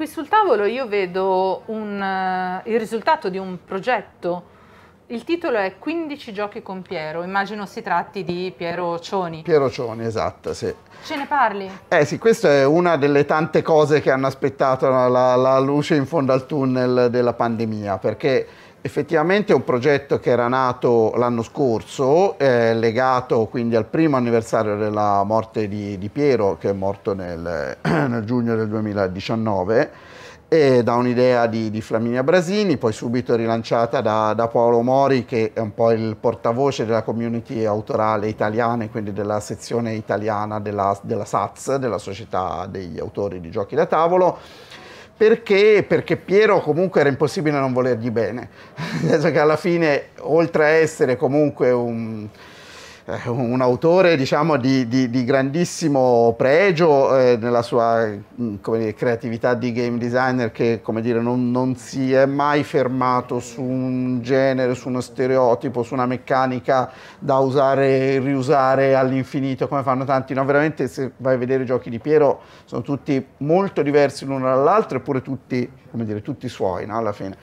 Qui sul tavolo io vedo un, eh, il risultato di un progetto. Il titolo è 15 giochi con Piero, immagino si tratti di Piero Cioni. Piero Cioni, esatto, sì. Ce ne parli? Eh sì, questa è una delle tante cose che hanno aspettato la, la luce in fondo al tunnel della pandemia, perché Effettivamente è un progetto che era nato l'anno scorso, eh, legato quindi al primo anniversario della morte di, di Piero, che è morto nel, nel giugno del 2019, da un'idea di, di, Flaminia Brasini, poi subito rilanciata da, da, Paolo Mori, che è un po' il portavoce della community autorale italiana e quindi della sezione italiana della, della SATS, della Società degli Autori di Giochi da Tavolo perché? Perché Piero comunque era impossibile non volergli bene, nel senso che alla fine, oltre a essere comunque un, un autore diciamo, di, di, di, grandissimo pregio eh, nella sua mm, dire, creatività di game designer che dire, non, non, si è mai fermato su un genere, su uno stereotipo, su una meccanica da usare e riusare all'infinito come fanno tanti. No, veramente se vai a vedere i giochi di Piero sono tutti molto diversi l'uno dall'altro eppure tutti, dire, tutti suoi no, alla fine.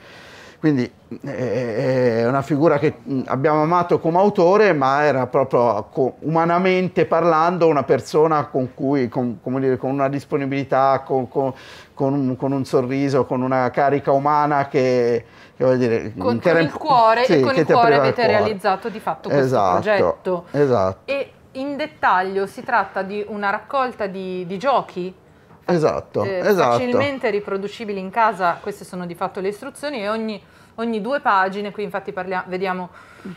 Quindi eh, eh, è una figura che abbiamo amato come autore, ma era proprio umanamente parlando una persona con cui, con, dire, con una disponibilità, con, con, un, con, un, sorriso, con una carica umana che, che dire, con, te, il cuore sì, e con il cuore avete il cuore. realizzato di fatto questo esatto, progetto. Esatto. E in dettaglio si tratta di una raccolta di, di giochi esatto, eh, esatto. facilmente riproducibili in casa, queste sono di fatto le istruzioni e ogni, ogni due pagine, qui infatti parliamo, vediamo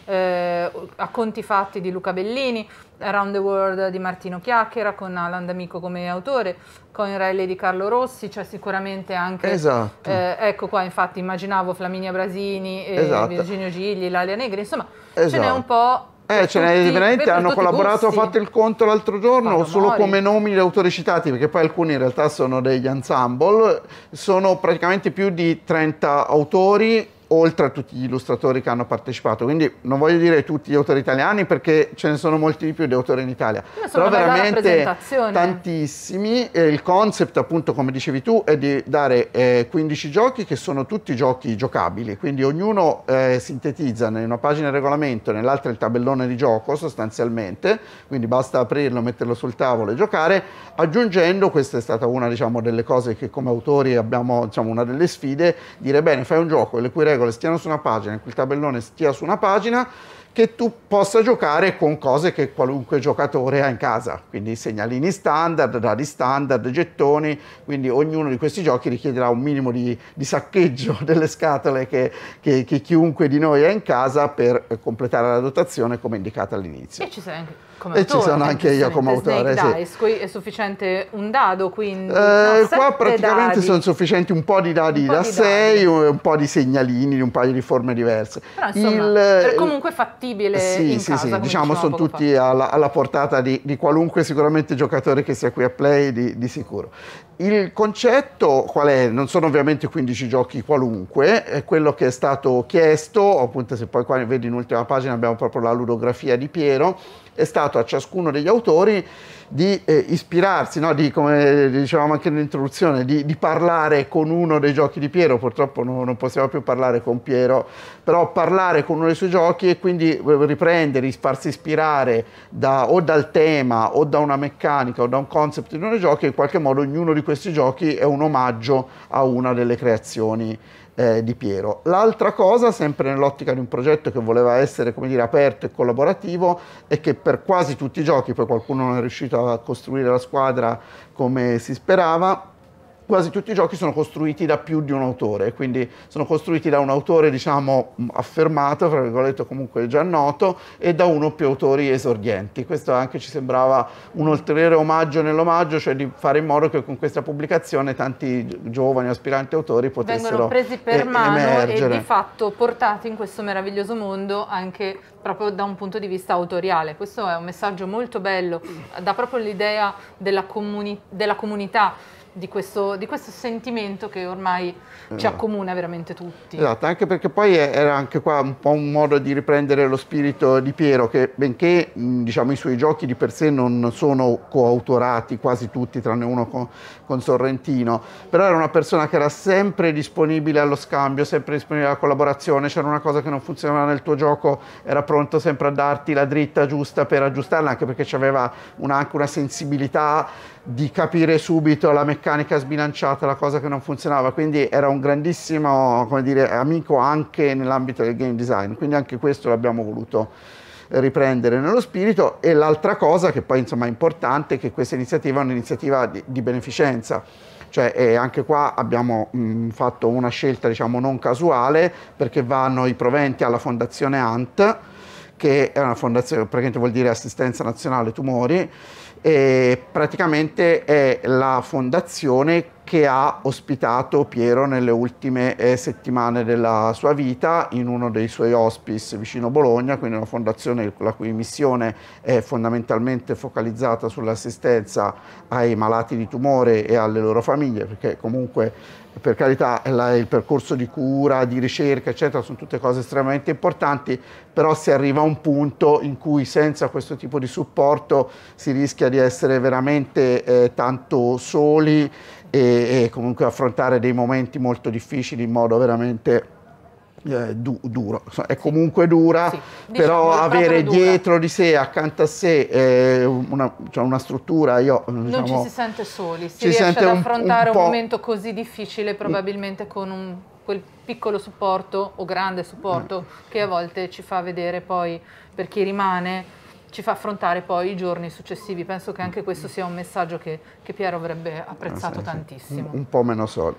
eh, a conti fatti di Luca Bellini, Around the World di Martino Chiacchiera con Alan D'Amico come autore, Coin Rally di Carlo Rossi, c'è cioè sicuramente anche... Esatto. Eh, ecco qua infatti immaginavo Flaminia Brasini, eh, esatto. Virginio Gigli, Lalia Negri, insomma esatto. ce n'è esatto. un po' Eh, cioè, ce n'è tutti, veramente, hanno collaborato, ho fatto il conto l'altro giorno, Fanno solo mori. come nomi di autori citati, perché poi alcuni in realtà sono degli ensemble, sono praticamente più di 30 autori oltre a tutti gli illustratori che hanno partecipato. Quindi non voglio dire tutti gli autori italiani perché ce ne sono molti di più di autori in Italia. Però veramente tantissimi. E il concept, appunto, come dicevi tu, è di dare eh, 15 giochi che sono tutti giochi giocabili. Quindi ognuno eh, sintetizza in una pagina il regolamento, nell'altra il tabellone di gioco sostanzialmente. Quindi basta aprirlo, metterlo sul tavolo e giocare. Aggiungendo, questa è stata una diciamo, delle cose che come autori abbiamo, diciamo, una delle sfide, dire bene, fai un gioco le cui regole regole stiano su una pagina, in cui il tabellone stia su una pagina, che tu possa giocare con cose che qualunque giocatore ha in casa, quindi segnalini standard, dadi standard, gettoni, quindi ognuno di questi giochi richiederà un minimo di, di saccheggio delle scatole che, che, che, chiunque di noi ha in casa per eh, completare la dotazione come indicata all'inizio. E ci sei anche come e autore, ci sono anche io come autore. Snake sì. Dice, è sufficiente un dado, quindi. Eh, no, qua praticamente dadi. sono sufficienti un po' di dadi po da 6, un po' di segnalini di un paio di forme diverse. Però insomma, Il, eh, comunque fatto fattibile eh, sì, in sì, casa, Sì, diciamo sono tutti alla, alla, portata di, di, qualunque sicuramente giocatore che sia qui a Play di, di, sicuro. Il concetto qual è? Non sono ovviamente 15 giochi qualunque, è quello che è stato chiesto, appunto se poi qua vedi in ultima pagina abbiamo proprio la ludografia di Piero, è stato a ciascuno degli autori di eh, ispirarsi, no? di, come dicevamo anche nell'introduzione, di, di, parlare con uno dei giochi di Piero, purtroppo no, non possiamo più parlare con Piero, però parlare con uno dei suoi giochi e quindi eh, riprendere, farsi ispirare da, o dal tema o da una meccanica o da un concept di uno dei giochi, in qualche modo ognuno di questi giochi è un omaggio a una delle creazioni eh, di Piero. L'altra cosa, sempre nell'ottica di un progetto che voleva essere dire, aperto e collaborativo, è che per quasi tutti i giochi, poi qualcuno non è riuscito a costruire la squadra come si sperava, quasi tutti i giochi sono costruiti da più di un autore, quindi sono costruiti da un autore diciamo mm, affermato, fra virgolette comunque già noto, e da uno o più autori esordienti. Questo anche ci sembrava un ulteriore omaggio nell'omaggio, cioè di fare in modo che con questa pubblicazione tanti giovani aspiranti autori potessero... Vengono presi per e- mano emergere. e di fatto portati in questo meraviglioso mondo anche proprio da un punto di vista autoriale. Questo è un messaggio molto bello, dà proprio l'idea della, comuni- della comunità di questo, di questo, sentimento che ormai ci esatto. accomuna veramente tutti. Esatto, anche perché poi era anche qua un po' un modo di riprendere lo spirito di Piero, che benché diciamo, i suoi giochi di per sé non sono coautorati quasi tutti, tranne uno con, con, Sorrentino, però era una persona che era sempre disponibile allo scambio, sempre disponibile alla collaborazione, c'era una cosa che non funzionava nel tuo gioco, era pronto sempre a darti la dritta giusta per aggiustarla, anche perché aveva una, anche una sensibilità di capire subito la meccanica sbilanciata, la cosa che non funzionava, quindi era un grandissimo dire, amico anche nell'ambito del game design, quindi anche questo l'abbiamo voluto riprendere nello spirito e l'altra cosa che poi insomma è importante è che questa iniziativa è un'iniziativa di, di beneficenza, cioè anche qua abbiamo mh, mm, fatto una scelta diciamo non casuale perché vanno i proventi alla fondazione ANT che è una fondazione, praticamente vuol dire assistenza nazionale tumori, e praticamente è la fondazione che ha ospitato Piero nelle ultime eh, settimane della sua vita in uno dei suoi hospice vicino Bologna, quindi una fondazione la cui missione è fondamentalmente focalizzata sull'assistenza ai malati di tumore e alle loro famiglie, perché comunque per carità la, il percorso di cura, di ricerca, eccetera, sono tutte cose estremamente importanti, però si arriva a un punto in cui senza questo tipo di supporto si rischia di essere veramente eh, tanto soli e, e comunque affrontare dei momenti molto difficili in modo veramente eh, du duro, è comunque dura, sì. diciamo, però avere dietro di sé, accanto a sé, eh, una, cioè una, struttura, io... Diciamo, non ci diciamo, si sente soli, si riesce ad affrontare un, un, un momento così difficile probabilmente con un, quel piccolo supporto o grande supporto mm. che a volte ci fa vedere poi per chi rimane ci fa affrontare poi i giorni successivi. Penso che anche questo sia un messaggio che, che Piero avrebbe apprezzato ah, sì, tantissimo. Un, un, po' meno soli.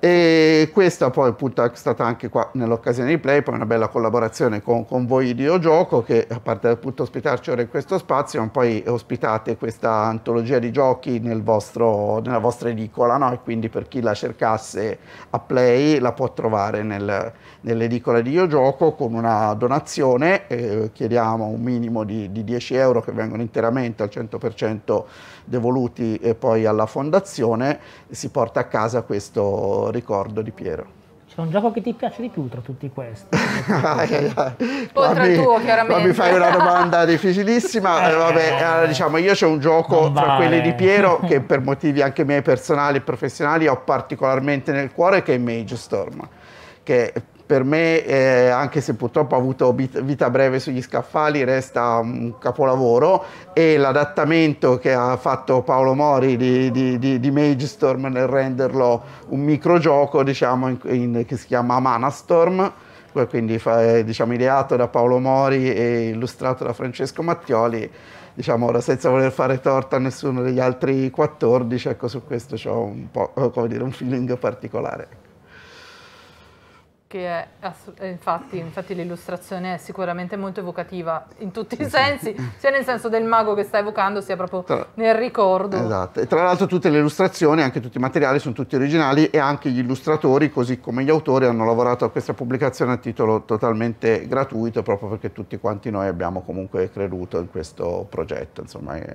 E questa poi appunto è stata anche qua nell'occasione di Play, poi una bella collaborazione con, con voi di Ogioco che a parte appunto ospitarci ora in questo spazio, ma poi ospitate questa antologia di giochi nel vostro, nella vostra edicola no? e quindi per chi la cercasse a Play la può trovare nel, nell'edicola di Ogioco con una donazione, eh, chiediamo un minimo di, di 10 euro che vengono interamente al 100% devoluti e eh, poi alla fondazione, si porta a casa questo ricordo di Piero. C'è un gioco che ti piace di più tra tutti questi? Oltre al tuo, chiaramente. mi fai una domanda difficilissima. Eh. eh, vabbè, allora, diciamo, io c'è un gioco vale. quelli di Piero che per motivi anche miei personali e professionali ho particolarmente nel cuore, che è Mage Storm che per me, eh, anche se purtroppo ha avuto vita breve sugli scaffali, resta un capolavoro e l'adattamento che ha fatto Paolo Mori di, di, di, di Mage nel renderlo un microgioco diciamo, in, in, che si chiama Manastorm, quindi fa, eh, diciamo, ideato da Paolo Mori e illustrato da Francesco Mattioli, diciamo ora senza voler fare torto a nessuno degli altri 14, ecco su questo ho un, po', eh, dire, un feeling particolare che è, eh, infatti, infatti l'illustrazione è sicuramente molto evocativa in tutti i sensi, sia nel senso del mago che sta evocando, sia proprio tra, nel ricordo. Esatto, e tra l'altro tutte le illustrazioni, anche tutti i materiali sono tutti originali e anche gli illustratori, così come gli autori, hanno lavorato a questa pubblicazione a titolo totalmente gratuito, proprio perché tutti quanti noi abbiamo comunque creduto in questo progetto, insomma, nel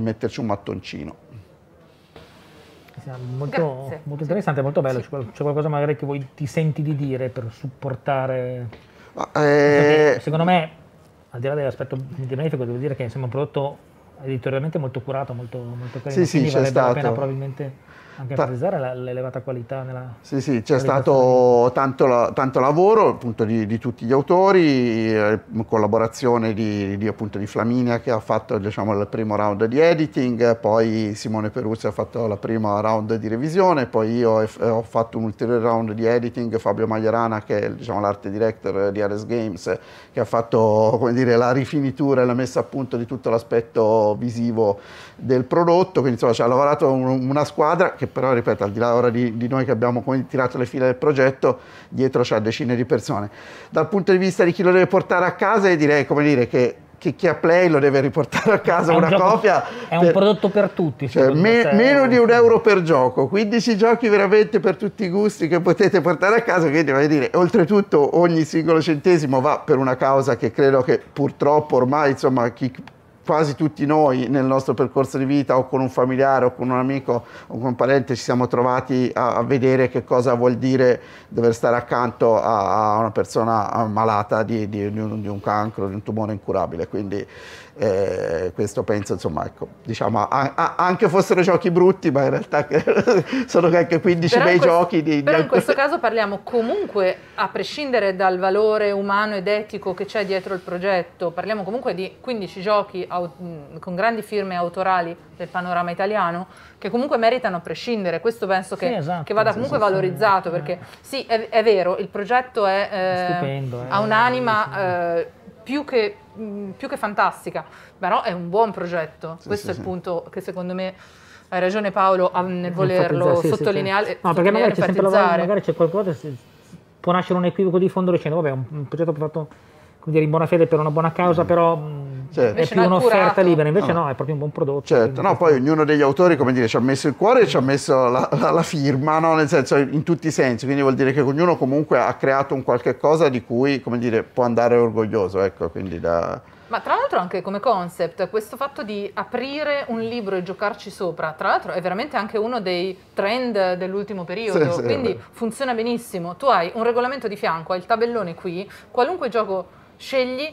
metterci un mattoncino molto, molto, interessante, molto bello. Sì. C'è qualcosa magari che voi ti senti di dire per supportare? Eh... Secondo me, al di là dell'aspetto di benefico, devo dire che è un prodotto editorialmente molto curato, molto, molto carino. Sì, sì, c'è vale stato. Pena, probabilmente anche per realizzare l'elevata qualità nella... Sì, sì, c'è stato tanto, la, tanto, lavoro appunto di, di, tutti gli autori, eh, collaborazione di, di, appunto, di Flaminia che ha fatto diciamo, il primo round di editing, poi Simone Peruzzi ha fatto la prima round di revisione, poi io ho eh, fatto un ulteriore round di editing, Fabio Maglierana che è diciamo, l'arte director di Ares Games che ha fatto come dire, la rifinitura e la messa a punto di tutto l'aspetto visivo del prodotto, quindi insomma ci ha lavorato un, una squadra che però ripeto, al di là ora di, di noi che abbiamo tirato le file del progetto, dietro c'è decine di persone. Dal punto di vista di chi lo deve portare a casa, direi come dire che che chi ha Play lo deve riportare a casa è una un copia. È per, un prodotto per tutti. Cioè, me, meno di un euro per gioco, 15 giochi veramente per tutti i gusti che potete portare a casa. Quindi, voglio dire, oltretutto ogni singolo centesimo va per una causa che credo che purtroppo ormai, insomma, chi quasi tutti noi nel nostro percorso di vita o con un familiare o con un amico o con un parente ci siamo trovati a, a vedere che cosa vuol dire dover stare accanto a, a una persona malata di, di, di, un, di un cancro, di un tumore incurabile. Quindi eh, questo penso, insomma, ecco, diciamo, a, a, anche fossero giochi brutti, ma in realtà sono anche 15 però bei questo, giochi. Di, però di... in questo caso parliamo comunque, a prescindere dal valore umano ed etico che c'è dietro il progetto, parliamo comunque di 15 giochi au- con grandi firme autorali del panorama italiano che comunque meritano a prescindere. Questo penso che, sì, esatto, che vada comunque sì, sì, valorizzato perché sì, è, è, vero, il progetto è, eh, Stupendo, eh, ha un'anima eh, più che, mm, più che fantastica, però è un buon progetto. Sì, Questo sì, è il punto che secondo me hai ragione Paolo nel volerlo sottolineare. No, perché magari c'è, sempre la, magari c'è qualcosa, può nascere un equivoco di fondo dicendo vabbè, un progetto fatto dire, in buona fede per una buona causa, mm. però... Mh, mm, Certo. È più un'offerta libera, invece no. Ah. no, è proprio un buon prodotto. Certo, no, poi ognuno degli autori, come dire, ci ha messo il cuore e ci ha messo la, la, la firma, no? nel senso in tutti i sensi, quindi vuol dire che ognuno comunque ha creato un qualche cosa di cui, come dire, può andare orgoglioso, ecco, quindi da... Ma tra l'altro anche come concept, questo fatto di aprire un libro e giocarci sopra, tra l'altro è veramente anche uno dei trend dell'ultimo periodo, sì, quindi funziona benissimo. Tu hai un regolamento di fianco, hai il tabellone qui, qualunque gioco scegli,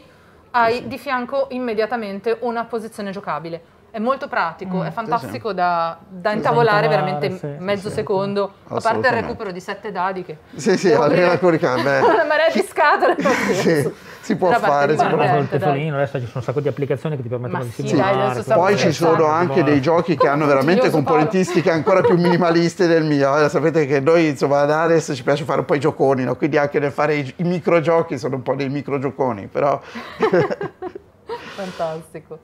hai di fianco immediatamente una posizione giocabile è molto pratico, mm. è fantastico sì, sì. Da, da, esatto. intavolare veramente sì, mezzo secondo, a parte il recupero di sette dadi che... Sì, sì, allora con Una marea di scatole. si può da fare, si può fare. il tesolino, adesso ci sono un sacco di applicazioni che ti permettono di simulare. Poi ci sono anche dei giochi che hanno veramente componentistiche ancora più minimaliste del mio. Sapete che noi, insomma, ad Ares ci piace fare un po' i gioconi, no? quindi anche nel fare i, i microgiochi sono un po' dei microgioconi, però... Fantastico.